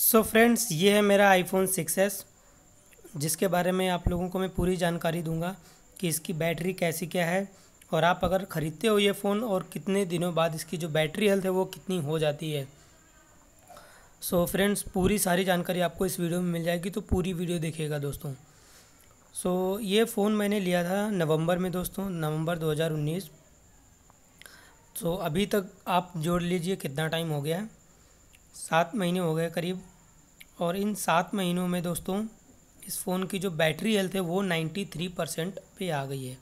सो so friends ये है मेरा आईफोन 6s जिसके बारे में आप लोगों को मैं पूरी जानकारी दूंगा कि इसकी बैटरी कैसी क्या है और आप अगर ख़रीदते हो ये फ़ोन और कितने दिनों बाद इसकी जो बैटरी हेल्थ है वो कितनी हो जाती है सो so फ्रेंड्स पूरी सारी जानकारी आपको इस वीडियो में मिल जाएगी तो पूरी वीडियो देखिएगा दोस्तों सो so, ये फ़ोन मैंने लिया था नवम्बर में दोस्तों नवम्बर दो सो so, अभी तक आप जोड़ लीजिए कितना टाइम हो गया है सात महीने हो गए करीब और इन सात महीनों में दोस्तों इस फ़ोन की जो बैटरी हेल्थ है वो नाइन्टी थ्री परसेंट पर आ गई है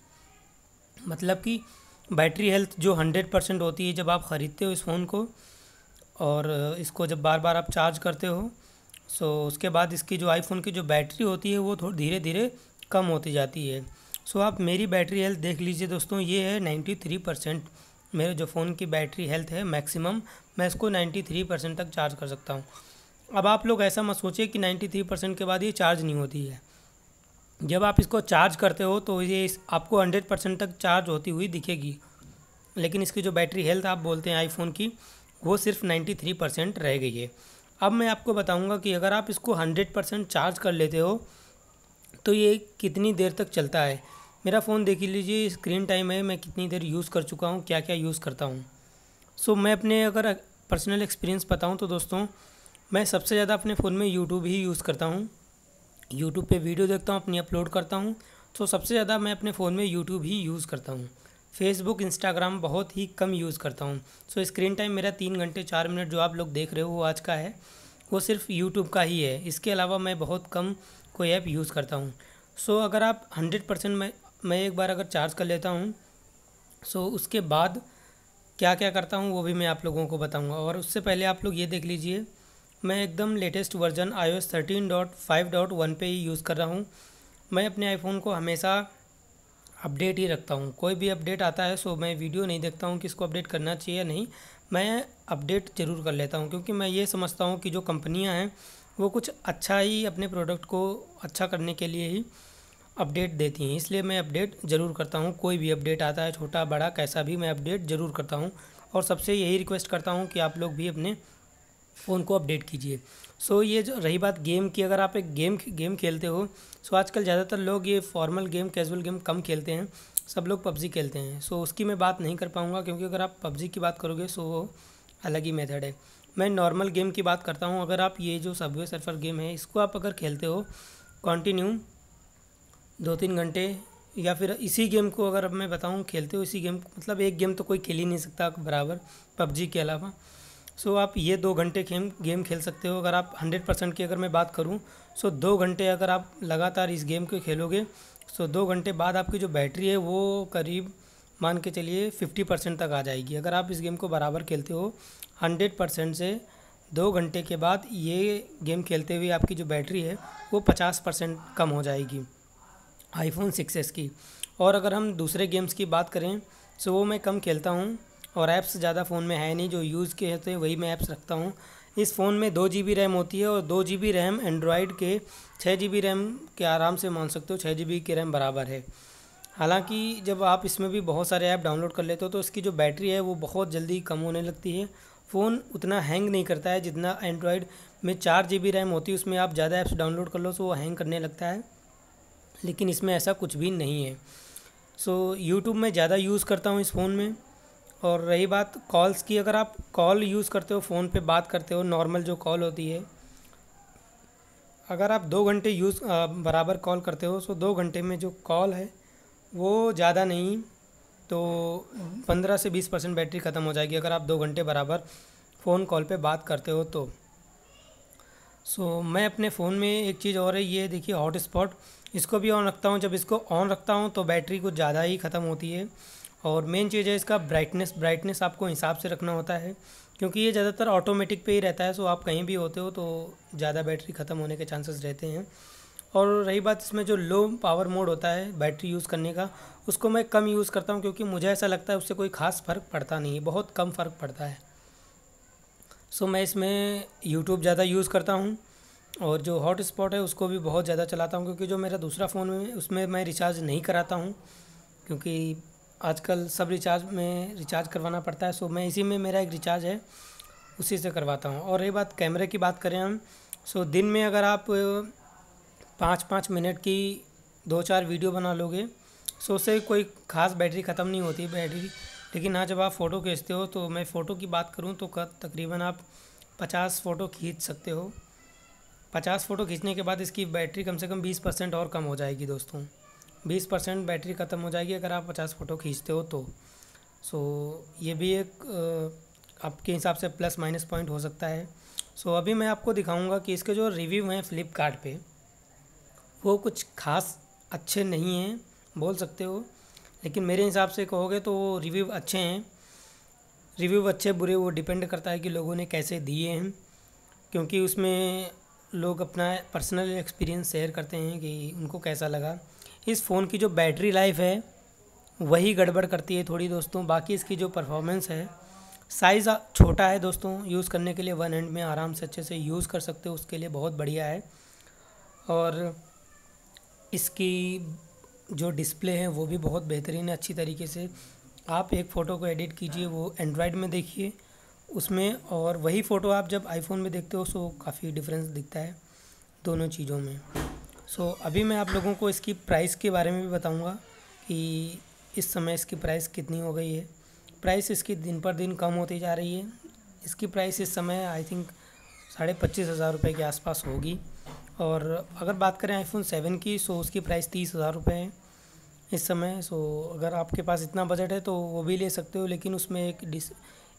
मतलब कि बैटरी हेल्थ जो हंड्रेड परसेंट होती है जब आप ख़रीदते हो इस फ़ोन को और इसको जब बार बार आप चार्ज करते हो सो उसके बाद इसकी जो आईफोन की जो बैटरी होती है वो थोड़ी धीरे धीरे कम होती जाती है सो आप मेरी बैटरी हेल्थ देख लीजिए दोस्तों ये है नाइन्टी थ्री परसेंट मेरे जो फ़ोन की बैटरी हेल्थ है मैक्सिमम मैं इसको 93 परसेंट तक चार्ज कर सकता हूँ अब आप लोग ऐसा मत सोचिए कि 93 परसेंट के बाद ये चार्ज नहीं होती है जब आप इसको चार्ज करते हो तो ये इस आपको 100 परसेंट तक चार्ज होती हुई दिखेगी लेकिन इसकी जो बैटरी हेल्थ आप बोलते हैं आईफोन की वो सिर्फ थ्री परसेंट रह गई है अब मैं आपको बताऊँगा कि अगर आप इसको हंड्रेड परसेंट चार्ज कर लेते हो तो ये कितनी देर तक चलता है मेरा फ़ोन देख लीजिए स्क्रीन टाइम है मैं कितनी देर यूज़ कर चुका हूँ क्या क्या यूज़ करता हूँ सो so, मैं अपने अगर पर्सनल एक्सपीरियंस बताऊँ तो दोस्तों मैं सबसे ज़्यादा अपने फ़ोन में यूट्यूब ही यूज़ करता हूँ यूट्यूब पे वीडियो देखता हूँ अपनी अपलोड करता हूँ तो सबसे ज़्यादा मैं अपने फ़ोन में यूट्यूब ही यूज़ करता हूँ फेसबुक इंस्टाग्राम बहुत ही कम यूज़ करता हूँ सो स्क्रीन टाइम मेरा तीन घंटे चार मिनट जो आप लोग देख रहे हो वो आज का है वो सिर्फ यूट्यूब का ही है इसके अलावा मैं बहुत कम कोई ऐप यूज़ करता हूँ सो अगर आप हंड्रेड परसेंट मैं मैं एक बार अगर चार्ज कर लेता हूँ सो उसके बाद क्या क्या करता हूँ वो भी मैं आप लोगों को बताऊँगा और उससे पहले आप लोग ये देख लीजिए मैं एकदम latest version I O S thirteen dot five dot one पर ही यूज़ कर रहा हूँ मैं अपने आईफोन को हमेशा अपडेट ही रखता हूँ कोई भी अपडेट आता है सो मैं वीडियो नहीं देखता हूँ कि इसको अपडेट करना चाहिए या नहीं मैं अपडेट ज़रूर कर लेता हूँ क्योंकि मैं ये समझता हूँ कि जो कंपनियाँ हैं वो कुछ अच्छा ही अपने प्रोडक्ट को अच्छा करने के लिए ही अपडेट देती हैं इसलिए मैं अपडेट ज़रूर करता हूँ कोई भी अपडेट आता है छोटा बड़ा कैसा भी मैं अपडेट ज़रूर करता हूँ और सबसे यही रिक्वेस्ट करता हूँ कि आप लोग भी अपने फ़ोन को अपडेट कीजिए सो so, ये रही बात गेम की अगर आप एक गेम गेम खेलते हो सो so, आजकल ज़्यादातर लोग ये फॉर्मल गेम कैजुअल गेम कम खेलते हैं सब लोग पबजी खेलते हैं सो so, उसकी मैं बात नहीं कर पाऊँगा क्योंकि अगर आप पबजी की बात करोगे सो वो अलग ही मेथड है मैं नॉर्मल गेम की बात करता हूँ अगर आप ये जो सबवे सर्फर गेम है इसको आप अगर खेलते हो कॉन्टीन्यू दो तीन घंटे या फिर इसी गेम को अगर अब मैं बताऊँ खेलते हो इसी गेम मतलब एक गेम तो कोई खेल ही नहीं सकता बराबर पबजी के अलावा सो आप ये दो घंटे खेम गेम खेल सकते हो अगर आप हंड्रेड परसेंट की अगर मैं बात करूँ सो दो घंटे अगर आप लगातार इस गेम को खेलोगे सो दो घंटे बाद आपकी जो बैटरी है वो करीब मान के चलिए फिफ्टी परसेंट तक आ जाएगी अगर आप इस गेम को बराबर खेलते हो हंड्रेड परसेंट से दो घंटे के बाद ये गेम खेलते हुए आपकी जो बैटरी है वो पचास परसेंट कम हो जाएगी आईफोन सिक्स एस की और अगर हम दूसरे गेम्स की बात करें तो वो मैं कम खेलता हूँ और ऐप्स ज़्यादा फ़ोन में है नहीं जो यूज़ के होते हैं वही मैं ऐप्स रखता हूँ इस फ़ोन में दो जी रैम होती है और दो जी रैम एंड्रॉयड के छः जी रैम के आराम से मान सकते हो छः जी की रैम बराबर है हालांकि जब आप इसमें भी बहुत सारे ऐप डाउनलोड कर लेते हो तो इसकी जो बैटरी है वो बहुत जल्दी कम होने लगती है फ़ोन उतना हैंग नहीं करता है जितना एंड्रॉयड में चार जी रैम होती है उसमें आप ज़्यादा ऐप्स डाउनलोड कर लो तो वो हैंग करने लगता है लेकिन इसमें ऐसा कुछ भी नहीं है सो so, यूट्यूब मैं ज़्यादा यूज़ करता हूँ इस फ़ोन में और रही बात कॉल्स की अगर आप कॉल यूज़ करते हो फ़ोन पे बात करते हो नॉर्मल जो कॉल होती है अगर आप दो घंटे यूज़ बराबर कॉल करते हो सो दो घंटे में जो कॉल है वो ज़्यादा नहीं तो पंद्रह से बीस परसेंट बैटरी ख़त्म हो जाएगी अगर आप दो घंटे बराबर फ़ोन कॉल पे बात करते हो तो सो so, मैं अपने फ़ोन में एक चीज़ और है ये देखिए हॉट स्पॉट इसको भी ऑन रखता हूँ जब इसको ऑन रखता हूँ तो बैटरी कुछ ज़्यादा ही ख़त्म होती है और मेन चीज़ है इसका ब्राइटनेस ब्राइटनेस आपको हिसाब से रखना होता है क्योंकि ये ज़्यादातर ऑटोमेटिक पे ही रहता है सो आप कहीं भी होते हो तो ज़्यादा बैटरी ख़त्म होने के चांसेस रहते हैं और रही बात इसमें जो लो पावर मोड होता है बैटरी यूज़ करने का उसको मैं कम यूज़ करता हूँ क्योंकि मुझे ऐसा लगता है उससे कोई ख़ास फ़र्क पड़ता नहीं है बहुत कम फ़र्क पड़ता है सो मैं इसमें यूट्यूब ज़्यादा यूज़ करता हूँ और जो हॉट स्पॉट है उसको भी बहुत ज़्यादा चलाता हूँ क्योंकि जो मेरा दूसरा फ़ोन है उसमें मैं रिचार्ज नहीं कराता हूँ क्योंकि आजकल सब रिचार्ज में रिचार्ज करवाना पड़ता है सो मैं इसी में मेरा एक रिचार्ज है उसी से करवाता हूँ और ये बात कैमरे की बात करें हम सो दिन में अगर आप पाँच पाँच मिनट की दो चार वीडियो बना लोगे सो उससे कोई ख़ास बैटरी ख़त्म नहीं होती बैटरी लेकिन हाँ जब आप फ़ोटो खींचते हो तो मैं फ़ोटो की बात करूँ तो तकरीबन आप पचास फ़ोटो खींच सकते हो पचास फ़ोटो खींचने के बाद इसकी बैटरी कम से कम बीस परसेंट और कम हो जाएगी दोस्तों बीस परसेंट बैटरी ख़त्म हो जाएगी अगर आप पचास फ़ोटो खींचते हो तो सो ये भी एक आपके हिसाब से प्लस माइनस पॉइंट हो सकता है सो अभी मैं आपको दिखाऊंगा कि इसके जो रिव्यू हैं फ़्लिपकार्ट वो कुछ खास अच्छे नहीं हैं बोल सकते हो लेकिन मेरे हिसाब से कहोगे तो रिव्यू अच्छे हैं रिव्यू अच्छे बुरे वो डिपेंड करता है कि लोगों ने कैसे दिए हैं क्योंकि उसमें लोग अपना पर्सनल एक्सपीरियंस शेयर करते हैं कि उनको कैसा लगा इस फ़ोन की जो बैटरी लाइफ है वही गड़बड़ करती है थोड़ी दोस्तों बाकी इसकी जो परफॉर्मेंस है साइज़ छोटा है दोस्तों यूज़ करने के लिए वन एंड में आराम से अच्छे से यूज़ कर सकते हो उसके लिए बहुत बढ़िया है और इसकी जो डिस्प्ले है वो भी बहुत बेहतरीन है अच्छी तरीके से आप एक फ़ोटो को एडिट कीजिए वो एंड्रॉयड में देखिए उसमें और वही फ़ोटो आप जब आईफोन में देखते हो सो काफ़ी डिफरेंस दिखता है दोनों चीज़ों में सो अभी मैं आप लोगों को इसकी प्राइस के बारे में भी बताऊंगा कि इस समय इसकी प्राइस कितनी हो गई है प्राइस इसकी दिन पर दिन कम होती जा रही है इसकी प्राइस इस समय आई थिंक साढ़े पच्चीस हज़ार रुपये के आसपास होगी और अगर बात करें आईफोन सेवन की सो उसकी प्राइस तीस हज़ार रुपये है इस समय सो अगर आपके पास इतना बजट है तो वो भी ले सकते हो लेकिन उसमें एक डिस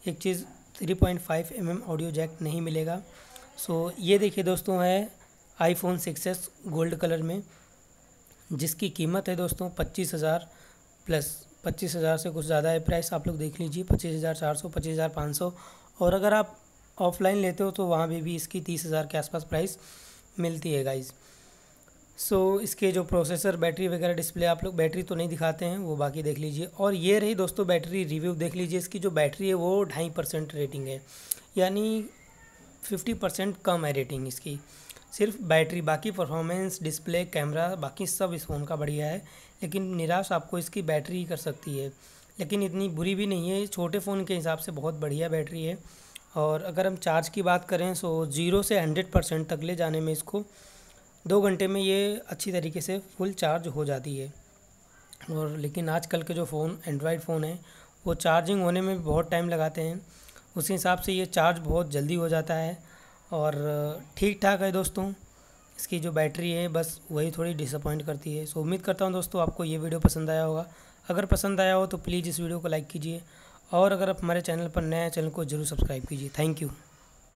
एक चीज़ three point five M M audio jack नहीं मिलेगा सो ये देखिए दोस्तों है iPhone six S gold colour में जिसकी कीमत है दोस्तों पच्चीस हज़ार प्लस पच्चीस हज़ार से कुछ ज़्यादा है प्राइस आप लोग देख लीजिए पच्चीस हज़ार चार सौ पच्चीस हज़ार पाँच सौ और अगर आप ऑफलाइन लेते हो तो वहाँ भी, भी इसकी तीस हज़ार के आसपास प्राइस मिलती है गाइज़ सो so, इसके जो प्रोसेसर बैटरी वगैरह डिस्प्ले आप लोग बैटरी तो नहीं दिखाते हैं वो बाकी देख लीजिए और ये रही दोस्तों बैटरी रिव्यू देख लीजिए इसकी जो बैटरी है वो ढाई परसेंट रेटिंग है यानी फिफ्टी परसेंट कम है रेटिंग इसकी सिर्फ बैटरी बाकी परफॉर्मेंस डिस्प्ले कैमरा बाकी सब इस फ़ोन का बढ़िया है लेकिन निराश आपको इसकी बैटरी कर सकती है लेकिन इतनी बुरी भी नहीं है छोटे फ़ोन के हिसाब से बहुत बढ़िया बैटरी है और अगर हम चार्ज की बात करें सो ज़ीरो से हंड्रेड परसेंट तक ले जाने में इसको दो घंटे में ये अच्छी तरीके से फुल चार्ज हो जाती है और लेकिन आजकल के जो फ़ोन एंड्रॉयड फ़ोन हैं वो चार्जिंग होने में भी बहुत टाइम लगाते हैं उसी हिसाब से ये चार्ज बहुत जल्दी हो जाता है और ठीक ठाक है दोस्तों इसकी जो बैटरी है बस वही थोड़ी डिसअपॉइंट करती है सो उम्मीद करता हूँ दोस्तों आपको ये वीडियो पसंद आया होगा अगर पसंद आया हो तो प्लीज़ इस वीडियो को लाइक कीजिए और अगर आप हमारे चैनल पर नए हैं चैनल को ज़रूर सब्सक्राइब कीजिए थैंक यू